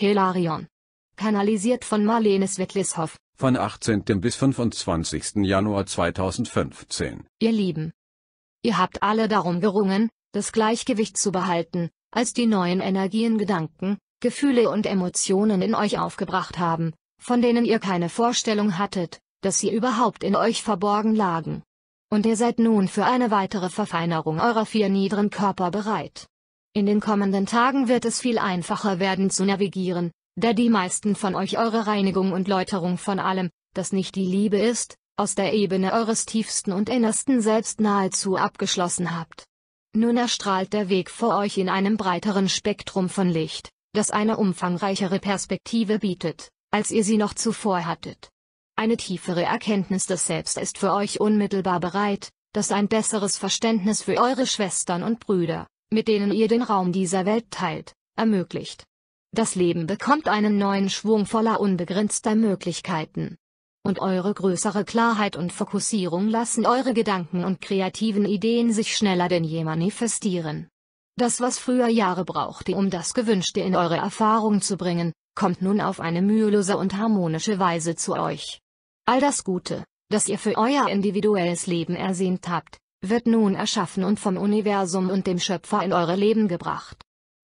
Hilarion. Kanalisiert von Marlene Swetlishoff. Von 18. bis 25. Januar 2015. Ihr Lieben. Ihr habt alle darum gerungen, das Gleichgewicht zu behalten, als die neuen Energien Gedanken, Gefühle und Emotionen in euch aufgebracht haben, von denen ihr keine Vorstellung hattet, dass sie überhaupt in euch verborgen lagen. Und ihr seid nun für eine weitere Verfeinerung eurer vier niederen Körper bereit. In den kommenden Tagen wird es viel einfacher werden zu navigieren, da die meisten von euch eure Reinigung und Läuterung von allem, das nicht die Liebe ist, aus der Ebene eures tiefsten und innersten Selbst nahezu abgeschlossen habt. Nun erstrahlt der Weg vor euch in einem breiteren Spektrum von Licht, das eine umfangreichere Perspektive bietet, als ihr sie noch zuvor hattet. Eine tiefere Erkenntnis des Selbst ist für euch unmittelbar bereit, das ein besseres Verständnis für eure Schwestern und Brüder, mit denen ihr den Raum dieser Welt teilt, ermöglicht. Das Leben bekommt einen neuen Schwung voller unbegrenzter Möglichkeiten. Und eure größere Klarheit und Fokussierung lassen eure Gedanken und kreativen Ideen sich schneller denn je manifestieren. Das, was früher Jahre brauchte, um das Gewünschte in eure Erfahrung zu bringen, kommt nun auf eine mühelose und harmonische Weise zu euch. All das Gute, das ihr für euer individuelles Leben ersehnt habt, wird nun erschaffen und vom Universum und dem Schöpfer in eure Leben gebracht.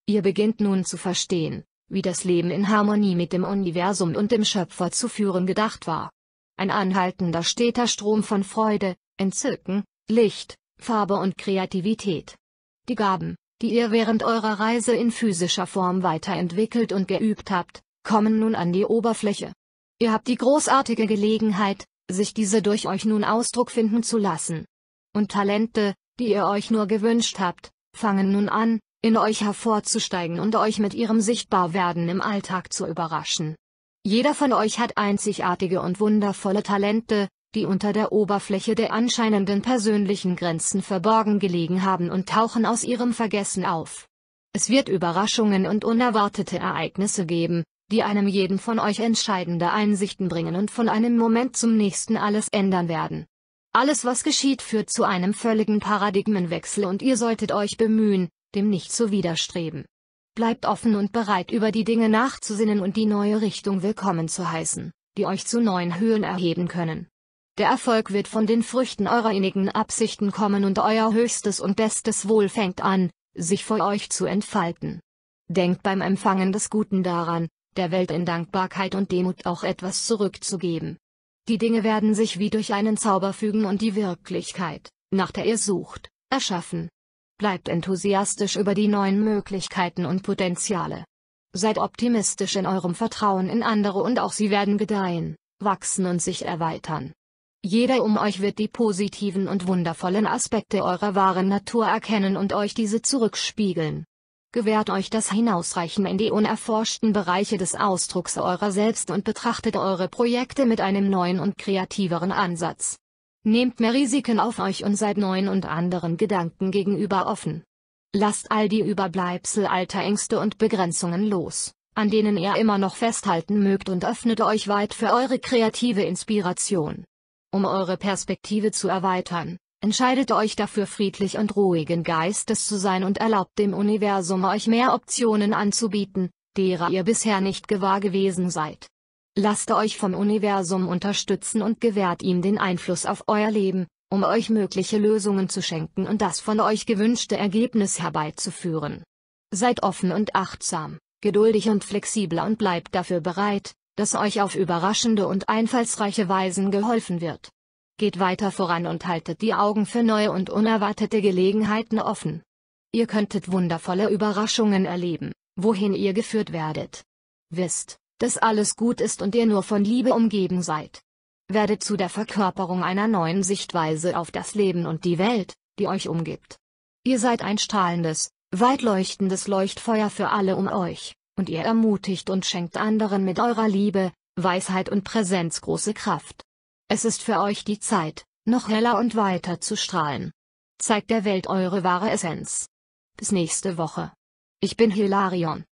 Ihr beginnt nun zu verstehen, wie das Leben in Harmonie mit dem Universum und dem Schöpfer zu führen gedacht war. Ein anhaltender steter Strom von Freude, Entzücken, Licht, Farbe und Kreativität. Die Gaben, die ihr während eurer Reise in physischer Form weiterentwickelt und geübt habt, kommen nun an die Oberfläche. Ihr habt die großartige Gelegenheit, sich diese durch euch nun Ausdruck finden zu lassen und Talente, die ihr euch nur gewünscht habt, fangen nun an, in euch hervorzusteigen und euch mit ihrem Sichtbarwerden im Alltag zu überraschen. Jeder von euch hat einzigartige und wundervolle Talente, die unter der Oberfläche der anscheinenden persönlichen Grenzen verborgen gelegen haben und tauchen aus ihrem Vergessen auf. Es wird Überraschungen und unerwartete Ereignisse geben, die einem jeden von euch entscheidende Einsichten bringen und von einem Moment zum nächsten alles ändern werden. Alles was geschieht führt zu einem völligen Paradigmenwechsel und ihr solltet euch bemühen, dem nicht zu widerstreben. Bleibt offen und bereit über die Dinge nachzusinnen und die neue Richtung willkommen zu heißen, die euch zu neuen Höhen erheben können. Der Erfolg wird von den Früchten eurer innigen Absichten kommen und euer höchstes und bestes Wohl fängt an, sich vor euch zu entfalten. Denkt beim Empfangen des Guten daran, der Welt in Dankbarkeit und Demut auch etwas zurückzugeben. Die Dinge werden sich wie durch einen Zauber fügen und die Wirklichkeit, nach der ihr sucht, erschaffen. Bleibt enthusiastisch über die neuen Möglichkeiten und Potenziale. Seid optimistisch in eurem Vertrauen in andere und auch sie werden gedeihen, wachsen und sich erweitern. Jeder um euch wird die positiven und wundervollen Aspekte eurer wahren Natur erkennen und euch diese zurückspiegeln gewährt euch das Hinausreichen in die unerforschten Bereiche des Ausdrucks eurer selbst und betrachtet eure Projekte mit einem neuen und kreativeren Ansatz. Nehmt mehr Risiken auf euch und seid neuen und anderen Gedanken gegenüber offen. Lasst all die Überbleibsel alter Ängste und Begrenzungen los, an denen ihr immer noch festhalten mögt und öffnet euch weit für eure kreative Inspiration. Um eure Perspektive zu erweitern, Entscheidet euch dafür friedlich und ruhigen Geistes zu sein und erlaubt dem Universum euch mehr Optionen anzubieten, derer ihr bisher nicht gewahr gewesen seid. Lasst euch vom Universum unterstützen und gewährt ihm den Einfluss auf euer Leben, um euch mögliche Lösungen zu schenken und das von euch gewünschte Ergebnis herbeizuführen. Seid offen und achtsam, geduldig und flexibel und bleibt dafür bereit, dass euch auf überraschende und einfallsreiche Weisen geholfen wird. Geht weiter voran und haltet die Augen für neue und unerwartete Gelegenheiten offen. Ihr könntet wundervolle Überraschungen erleben, wohin ihr geführt werdet. Wisst, dass alles gut ist und ihr nur von Liebe umgeben seid. Werdet zu der Verkörperung einer neuen Sichtweise auf das Leben und die Welt, die euch umgibt. Ihr seid ein strahlendes, weitleuchtendes Leuchtfeuer für alle um euch, und ihr ermutigt und schenkt anderen mit eurer Liebe, Weisheit und Präsenz große Kraft. Es ist für euch die Zeit, noch heller und weiter zu strahlen. Zeigt der Welt eure wahre Essenz. Bis nächste Woche. Ich bin Hilarion.